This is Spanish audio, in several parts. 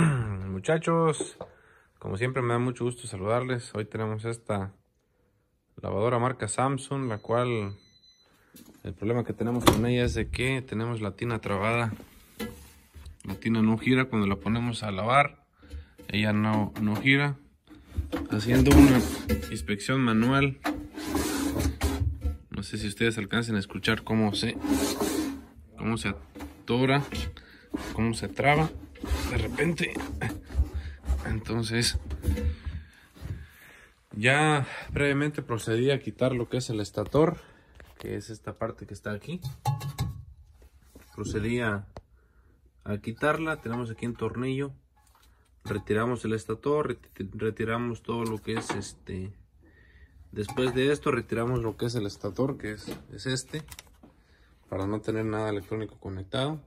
Muchachos, como siempre me da mucho gusto saludarles. Hoy tenemos esta lavadora marca Samsung, la cual el problema que tenemos con ella es de que tenemos la tina trabada. La tina no gira cuando la ponemos a lavar. Ella no, no gira. Haciendo una inspección manual. No sé si ustedes alcancen a escuchar cómo se, cómo se atora, cómo se traba de repente. Entonces, ya previamente procedí a quitar lo que es el estator, que es esta parte que está aquí. Procedí a, a quitarla, tenemos aquí un tornillo, retiramos el estator, retiramos todo lo que es este... Después de esto retiramos lo que es el estator, que es, es este, para no tener nada electrónico conectado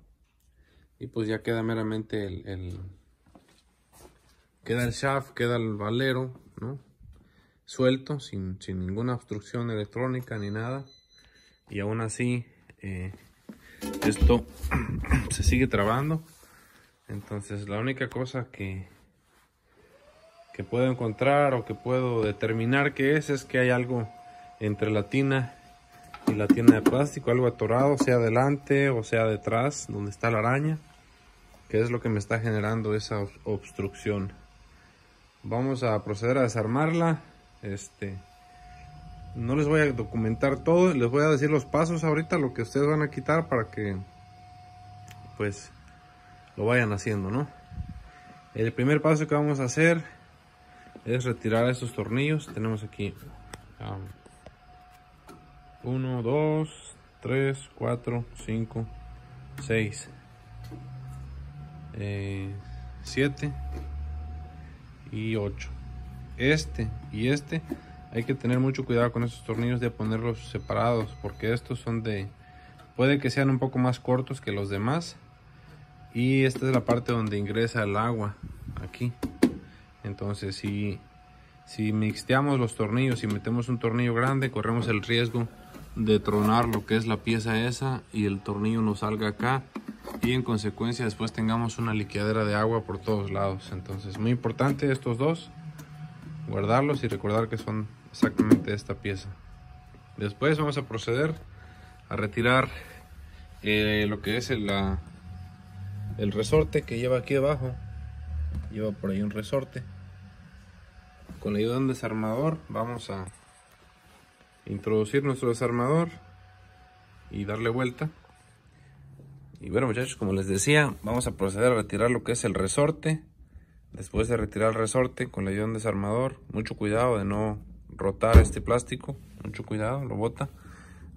y pues ya queda meramente el, queda el shaft, queda el valero, Suelto, sin, ninguna obstrucción electrónica ni nada. Y aún así, eh, esto se sigue trabando. Entonces, la única cosa que, que puedo encontrar o que puedo determinar que es, es que hay algo entre la tina y la tina de plástico, algo atorado, sea delante o sea detrás, donde está la araña. Qué es lo que me está generando esa obstrucción vamos a proceder a desarmarla este no les voy a documentar todo les voy a decir los pasos ahorita lo que ustedes van a quitar para que pues lo vayan haciendo no el primer paso que vamos a hacer es retirar estos tornillos tenemos aquí 1 2 3 4 5 6 7 eh, y 8 este y este hay que tener mucho cuidado con estos tornillos de ponerlos separados porque estos son de puede que sean un poco más cortos que los demás y esta es la parte donde ingresa el agua aquí entonces si si mixteamos los tornillos y metemos un tornillo grande corremos el riesgo de tronar lo que es la pieza esa y el tornillo no salga acá y en consecuencia después tengamos una liqueadera de agua por todos lados. Entonces muy importante estos dos, guardarlos y recordar que son exactamente esta pieza. Después vamos a proceder a retirar eh, lo que es el, el resorte que lleva aquí abajo. Lleva por ahí un resorte. Con la ayuda de un desarmador vamos a introducir nuestro desarmador y darle vuelta y bueno muchachos, como les decía, vamos a proceder a retirar lo que es el resorte. Después de retirar el resorte con la ayuda de un desarmador, mucho cuidado de no rotar este plástico, mucho cuidado, lo bota.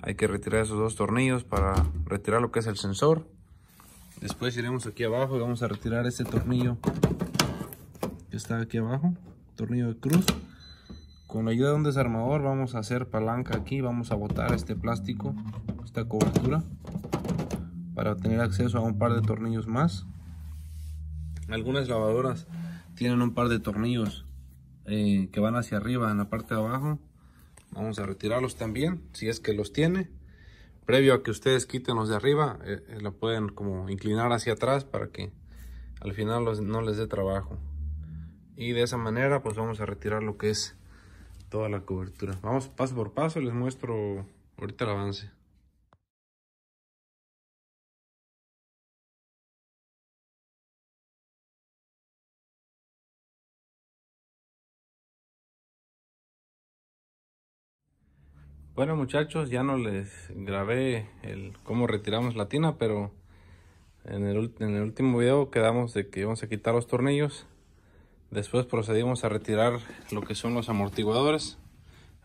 Hay que retirar esos dos tornillos para retirar lo que es el sensor. Después iremos aquí abajo y vamos a retirar este tornillo que está aquí abajo, tornillo de cruz. Con la ayuda de un desarmador vamos a hacer palanca aquí, vamos a botar este plástico, esta cobertura para tener acceso a un par de tornillos más. Algunas lavadoras tienen un par de tornillos eh, que van hacia arriba en la parte de abajo. Vamos a retirarlos también, si es que los tiene. Previo a que ustedes quiten los de arriba, eh, eh, la pueden como inclinar hacia atrás para que al final no les dé trabajo. Y de esa manera pues vamos a retirar lo que es toda la cobertura. Vamos paso por paso, les muestro ahorita el avance. Bueno muchachos, ya no les grabé el cómo retiramos la tina, pero en el, último video quedamos de que íbamos a quitar los tornillos. Después procedimos a retirar lo que son los amortiguadores.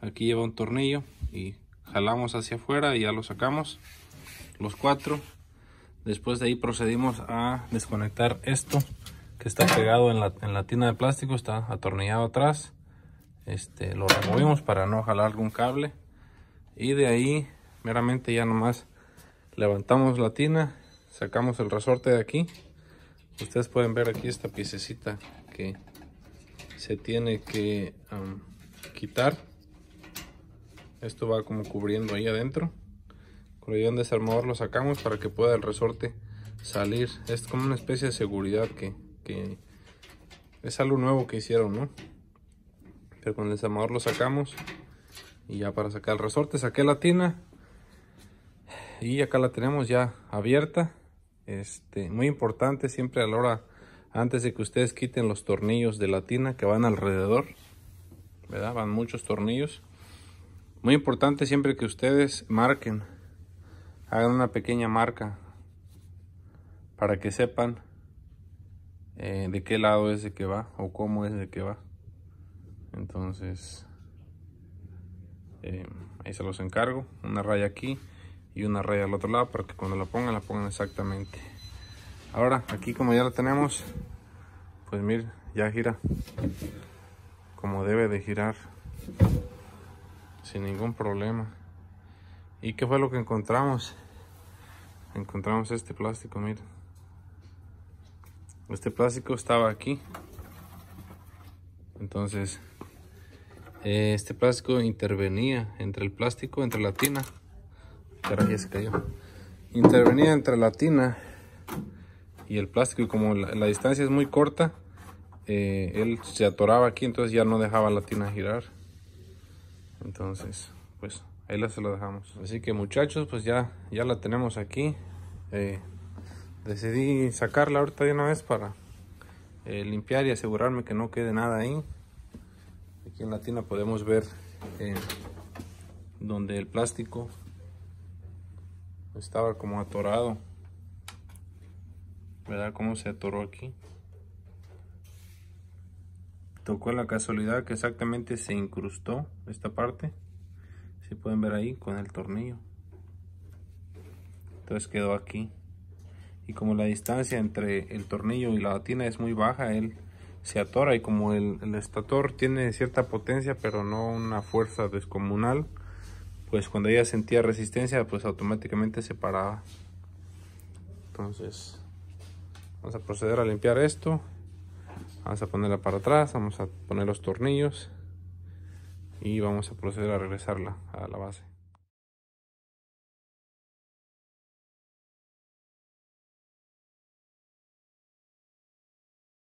Aquí lleva un tornillo y jalamos hacia afuera y ya lo sacamos. Los cuatro. Después de ahí procedimos a desconectar esto que está pegado en la, en tina de plástico, está atornillado atrás. Este, lo removimos para no jalar algún cable y de ahí meramente ya nomás levantamos la tina sacamos el resorte de aquí ustedes pueden ver aquí esta piececita que se tiene que quitar esto va como cubriendo ahí adentro con el desarmador lo sacamos para que pueda el resorte salir es como una especie de seguridad que, que es algo nuevo que hicieron no pero con el desarmador lo sacamos y ya para sacar el resorte saqué la tina y acá la tenemos ya abierta este muy importante siempre a la hora antes de que ustedes quiten los tornillos de la tina que van alrededor verdad van muchos tornillos muy importante siempre que ustedes marquen hagan una pequeña marca para que sepan eh, de qué lado es de que va o cómo es de que va entonces eh, ahí se los encargo una raya aquí y una raya al otro lado para que cuando la pongan la pongan exactamente ahora aquí como ya la tenemos pues mir ya gira como debe de girar sin ningún problema y qué fue lo que encontramos encontramos este plástico miren este plástico estaba aquí entonces este plástico intervenía entre el plástico, entre la tina. Caray, se cayó. Intervenía entre la tina y el plástico. Y como la, distancia es muy corta, eh, él se atoraba aquí, entonces ya no dejaba la tina girar. Entonces, pues ahí la se lo dejamos. Así que muchachos, pues ya, ya la tenemos aquí. Eh, decidí sacarla ahorita de una vez para eh, limpiar y asegurarme que no quede nada ahí en la tina podemos ver eh, donde el plástico estaba como atorado. ¿Verdad? Cómo se atoró aquí. Tocó la casualidad que exactamente se incrustó esta parte. Si pueden ver ahí con el tornillo. Entonces quedó aquí. Y como la distancia entre el tornillo y la tina es muy baja, él se atora y como el, estator tiene cierta potencia pero no una fuerza descomunal pues cuando ella sentía resistencia pues automáticamente se paraba entonces vamos a proceder a limpiar esto vamos a ponerla para atrás vamos a poner los tornillos y vamos a proceder a regresarla a la base